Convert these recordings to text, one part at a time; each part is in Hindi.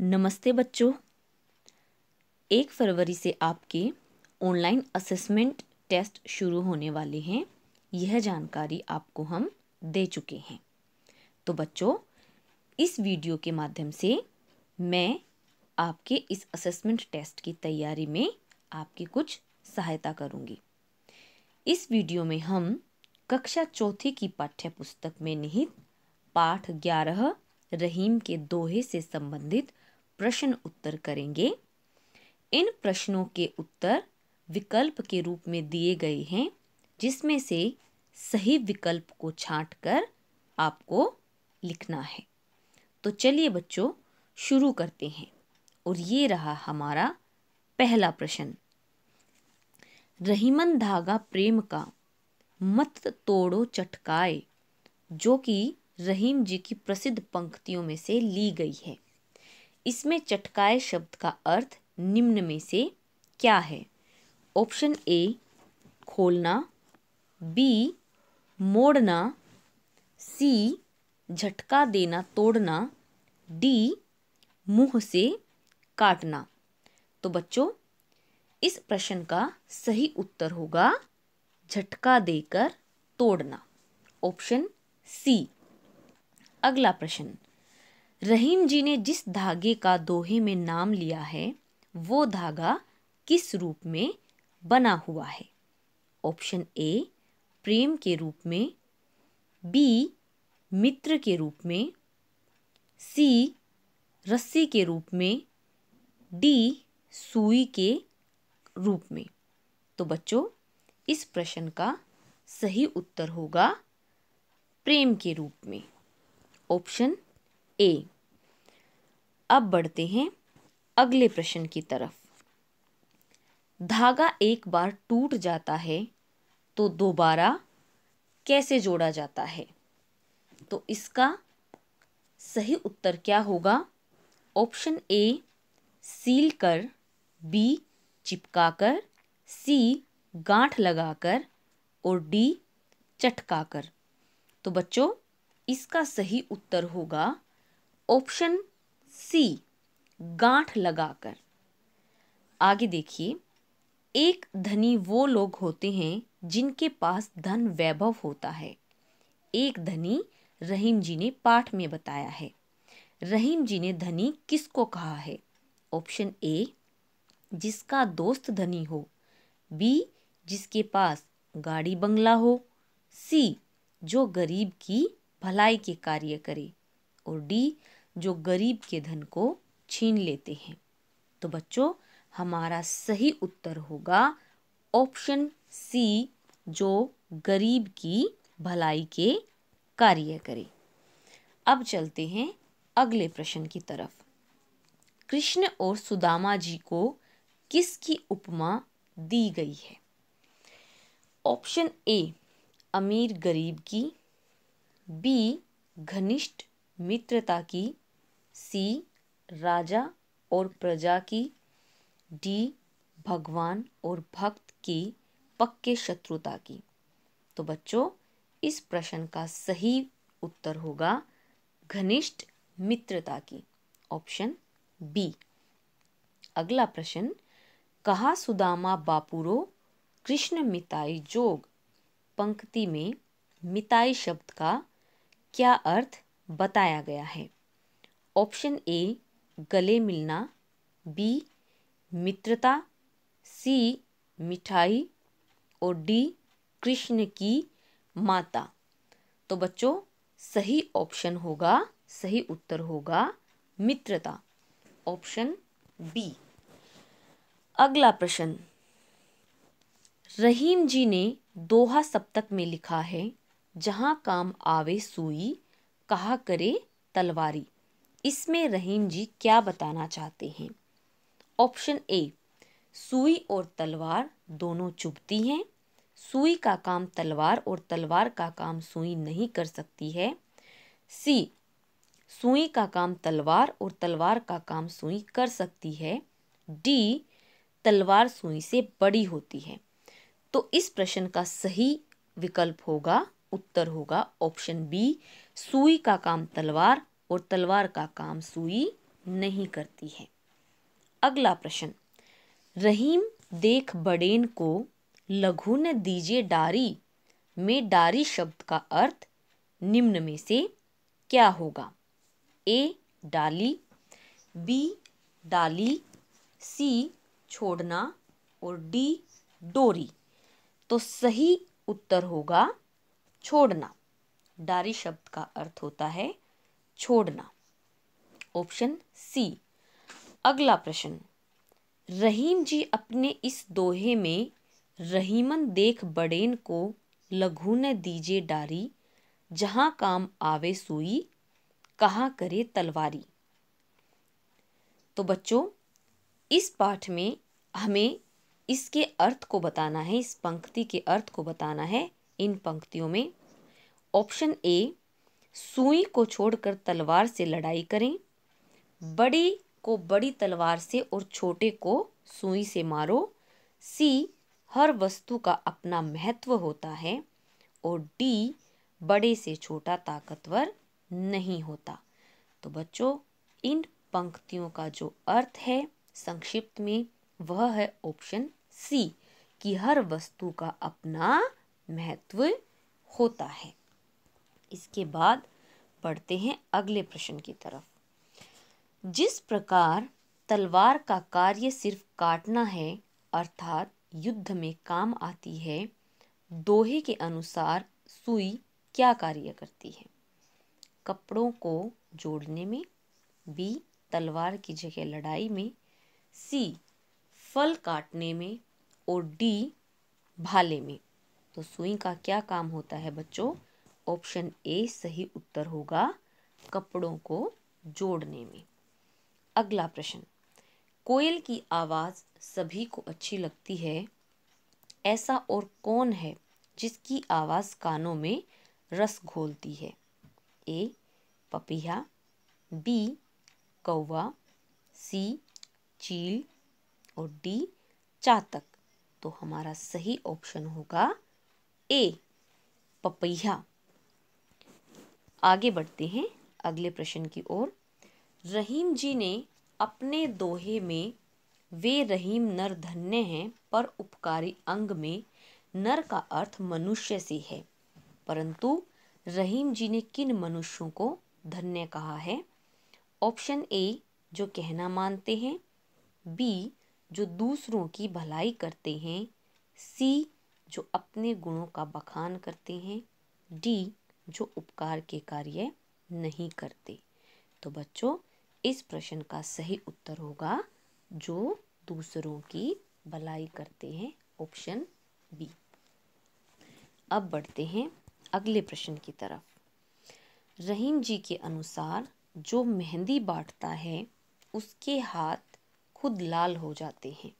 नमस्ते बच्चों एक फरवरी से आपके ऑनलाइन असेसमेंट टेस्ट शुरू होने वाले हैं यह जानकारी आपको हम दे चुके हैं तो बच्चों इस वीडियो के माध्यम से मैं आपके इस असेसमेंट टेस्ट की तैयारी में आपकी कुछ सहायता करूंगी इस वीडियो में हम कक्षा चौथी की पाठ्य पुस्तक में निहित पाठ ग्यारह रहीम के दोहे से संबंधित प्रश्न उत्तर करेंगे इन प्रश्नों के उत्तर विकल्प के रूप में दिए गए हैं जिसमें से सही विकल्प को छाट कर आपको लिखना है तो चलिए बच्चों शुरू करते हैं और ये रहा हमारा पहला प्रश्न रहीमन धागा प्रेम का मत तोड़ो चटकाए जो कि रहीम जी की प्रसिद्ध पंक्तियों में से ली गई है इसमें चटकाए शब्द का अर्थ निम्न में से क्या है ऑप्शन ए खोलना बी मोड़ना सी झटका देना तोड़ना डी मुंह से काटना तो बच्चों इस प्रश्न का सही उत्तर होगा झटका देकर तोड़ना ऑप्शन सी अगला प्रश्न रहीम जी ने जिस धागे का दोहे में नाम लिया है वो धागा किस रूप में बना हुआ है ऑप्शन ए प्रेम के रूप में बी मित्र के रूप में सी रस्सी के रूप में डी सुई के रूप में तो बच्चों इस प्रश्न का सही उत्तर होगा प्रेम के रूप में ऑप्शन ए अब बढ़ते हैं अगले प्रश्न की तरफ धागा एक बार टूट जाता है तो दोबारा कैसे जोड़ा जाता है तो इसका सही उत्तर क्या होगा ऑप्शन ए सील कर बी चिपका कर सी गांठ लगाकर और डी चटका कर तो बच्चों इसका सही उत्तर होगा ऑप्शन सी गांठ लगाकर आगे देखिए एक धनी वो लोग होते हैं जिनके पास धन वैभव होता है एक धनी रहीम जी ने पाठ में बताया है रहीम जी ने धनी किसको कहा है ऑप्शन ए जिसका दोस्त धनी हो बी जिसके पास गाड़ी बंगला हो सी जो गरीब की भलाई के कार्य करे और डी जो गरीब के धन को छीन लेते हैं तो बच्चों हमारा सही उत्तर होगा ऑप्शन सी जो गरीब की भलाई के कार्य करे अब चलते हैं अगले प्रश्न की तरफ कृष्ण और सुदामा जी को किसकी उपमा दी गई है ऑप्शन ए अमीर गरीब की बी घनिष्ठ मित्रता की सी राजा और प्रजा की डी भगवान और भक्त की पक्के शत्रुता की तो बच्चों इस प्रश्न का सही उत्तर होगा घनिष्ठ मित्रता की ऑप्शन बी अगला प्रश्न कहा सुदामा बापुरो कृष्ण मिताई जोग पंक्ति में मिताई शब्द का क्या अर्थ बताया गया है ऑप्शन ए गले मिलना बी मित्रता सी मिठाई और डी कृष्ण की माता तो बच्चों सही ऑप्शन होगा सही उत्तर होगा मित्रता ऑप्शन बी अगला प्रश्न रहीम जी ने दोहा सप्तक में लिखा है जहाँ काम आवे सुई कहा करे तलवारी इसमें रहीम जी क्या बताना चाहते हैं ऑप्शन ए सुई और तलवार दोनों चुभती हैं सुई का काम तलवार और तलवार का काम सुई नहीं कर सकती है सी सुई का काम तलवार और तलवार का काम सुई कर सकती है डी तलवार सुई से बड़ी होती है तो इस प्रश्न का सही विकल्प होगा उत्तर होगा ऑप्शन बी सुई का काम तलवार और तलवार का काम सुई नहीं करती है अगला प्रश्न रहीम देख बड़ेन को लघु ने दीजिए डारी में डारी शब्द का अर्थ निम्न में से क्या होगा ए डाली बी डाली सी छोड़ना और डी डोरी तो सही उत्तर होगा छोड़ना डारी शब्द का अर्थ होता है छोड़ना ऑप्शन सी अगला प्रश्न रहीम जी अपने इस दोहे में रहीमन देख बड़ेन को लघु न दीजे डारी जहाँ काम आवे सुई कहाँ करे तलवारी तो बच्चों इस पाठ में हमें इसके अर्थ को बताना है इस पंक्ति के अर्थ को बताना है इन पंक्तियों में ऑप्शन ए सुई को छोड़कर तलवार से लड़ाई करें बड़ी को बड़ी तलवार से और छोटे को सुई से मारो सी हर वस्तु का अपना महत्व होता है और डी बड़े से छोटा ताकतवर नहीं होता तो बच्चों इन पंक्तियों का जो अर्थ है संक्षिप्त में वह है ऑप्शन सी कि हर वस्तु का अपना महत्व होता है इसके बाद बढ़ते हैं अगले प्रश्न की तरफ जिस प्रकार तलवार का कार्य सिर्फ काटना है अर्थात युद्ध में काम आती है दोहे के अनुसार सुई क्या कार्य करती है कपड़ों को जोड़ने में बी तलवार की जगह लड़ाई में सी फल काटने में और डी भाले में तो सुई का क्या काम होता है बच्चों ऑप्शन ए सही उत्तर होगा कपड़ों को जोड़ने में अगला प्रश्न कोयल की आवाज़ सभी को अच्छी लगती है ऐसा और कौन है जिसकी आवाज़ कानों में रस घोलती है ए पपिया बी कौवा सी चील और डी चातक तो हमारा सही ऑप्शन होगा ए पपिया आगे बढ़ते हैं अगले प्रश्न की ओर रहीम जी ने अपने दोहे में वे रहीम नर धन्य हैं पर उपकारी अंग में नर का अर्थ मनुष्य से है परंतु रहीम जी ने किन मनुष्यों को धन्य कहा है ऑप्शन ए जो कहना मानते हैं बी जो दूसरों की भलाई करते हैं सी जो अपने गुणों का बखान करते हैं डी जो उपकार के कार्य नहीं करते तो बच्चों इस प्रश्न का सही उत्तर होगा जो दूसरों की भलाई करते हैं ऑप्शन बी अब बढ़ते हैं अगले प्रश्न की तरफ रहीम जी के अनुसार जो मेहंदी बांटता है उसके हाथ खुद लाल हो जाते हैं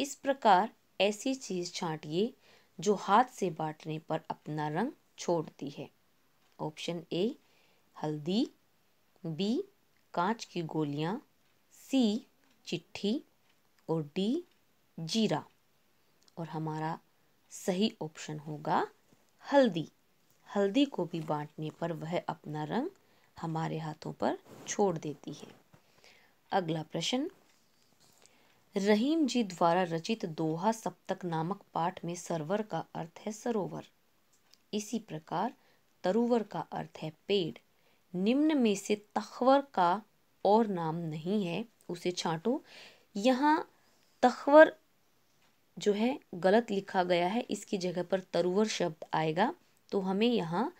इस प्रकार ऐसी चीज़ छांटिए जो हाथ से बांटने पर अपना रंग छोड़ती है ऑप्शन ए हल्दी बी कांच की गोलियां सी चिट्ठी और डी जीरा और हमारा सही ऑप्शन होगा हल्दी हल्दी को भी बांटने पर वह अपना रंग हमारे हाथों पर छोड़ देती है अगला प्रश्न रहीम जी द्वारा रचित दोहा सप्तक नामक पाठ में सरोवर का अर्थ है सरोवर इसी प्रकार तरुवर का अर्थ है पेड़ निम्न में से तखवर का और नाम नहीं है उसे छांटो यहाँ तखवर जो है गलत लिखा गया है इसकी जगह पर तरुवर शब्द आएगा तो हमें यहाँ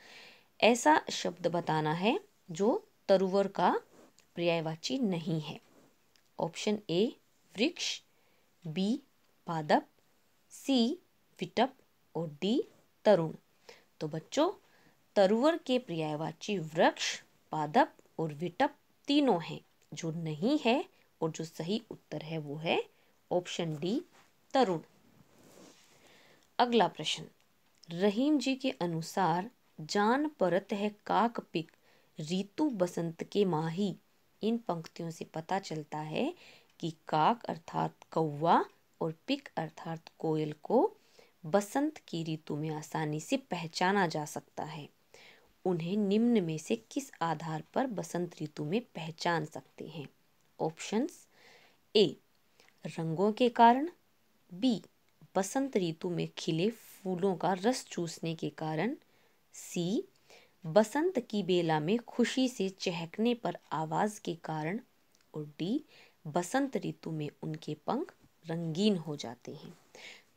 ऐसा शब्द बताना है जो तरुवर का पर्यायवाची नहीं है ऑप्शन ए वृक्ष बी पादप सी विटप और डी तरुण तो बच्चों तरुवर के पर्यायवाची वृक्ष पादप और विटप तीनों हैं जो नहीं है और जो सही उत्तर है वो है ऑप्शन डी तरुण अगला प्रश्न रहीम जी के अनुसार जान परत है काक पिक ऋतु बसंत के माही इन पंक्तियों से पता चलता है कि काक अर्थात कौवा और पिक अर्थात कोयल को बसंत की ऋतु में आसानी से पहचाना जा सकता है उन्हें निम्न में से किस आधार पर बसंत ऋतु में पहचान सकते हैं ऑप्शंस ए रंगों के कारण बी बसंत ऋतु में खिले फूलों का रस चूसने के कारण सी बसंत की बेला में खुशी से चहकने पर आवाज़ के कारण और डी बसंत ऋतु में उनके पंख रंगीन हो जाते हैं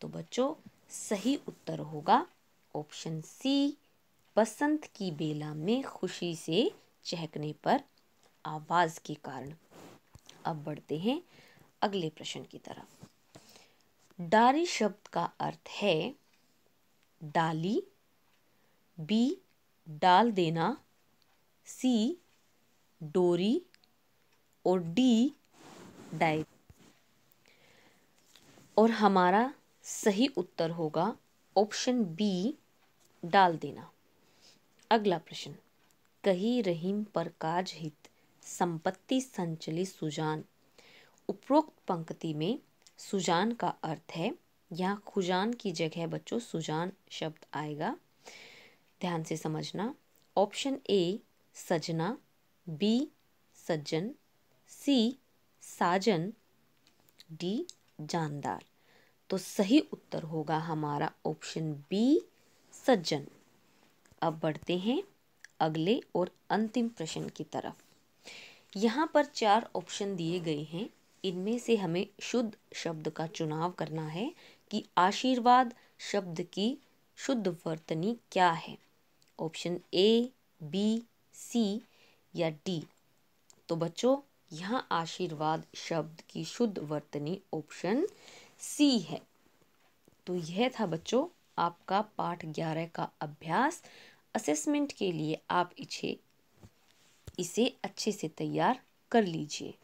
तो बच्चों सही उत्तर होगा ऑप्शन सी बसंत की बेला में खुशी से चहकने पर आवाज़ के कारण अब बढ़ते हैं अगले प्रश्न की तरफ डारी शब्द का अर्थ है डाली बी डाल देना सी डोरी और डी डाई और हमारा सही उत्तर होगा ऑप्शन बी डाल देना अगला प्रश्न कही रहीम पर काज हित संपत्ति संचली सुजान उपरोक्त पंक्ति में सुजान का अर्थ है यहाँ खुजान की जगह बच्चों सुजान शब्द आएगा ध्यान से समझना ऑप्शन ए सजना बी सज्जन सी साजन डी जानदार तो सही उत्तर होगा हमारा ऑप्शन बी सज्जन अब बढ़ते हैं अगले और अंतिम प्रश्न की तरफ यहाँ पर चार ऑप्शन दिए गए हैं इनमें से हमें शुद्ध शब्द का चुनाव करना है कि आशीर्वाद शब्द की शुद्ध वर्तनी क्या है ऑप्शन ए बी सी या डी तो बच्चों यहाँ आशीर्वाद शब्द की शुद्ध वर्तनी ऑप्शन सी है तो यह था बच्चों आपका पाठ ग्यारह का अभ्यास असेसमेंट के लिए आप इसे इसे अच्छे से तैयार कर लीजिए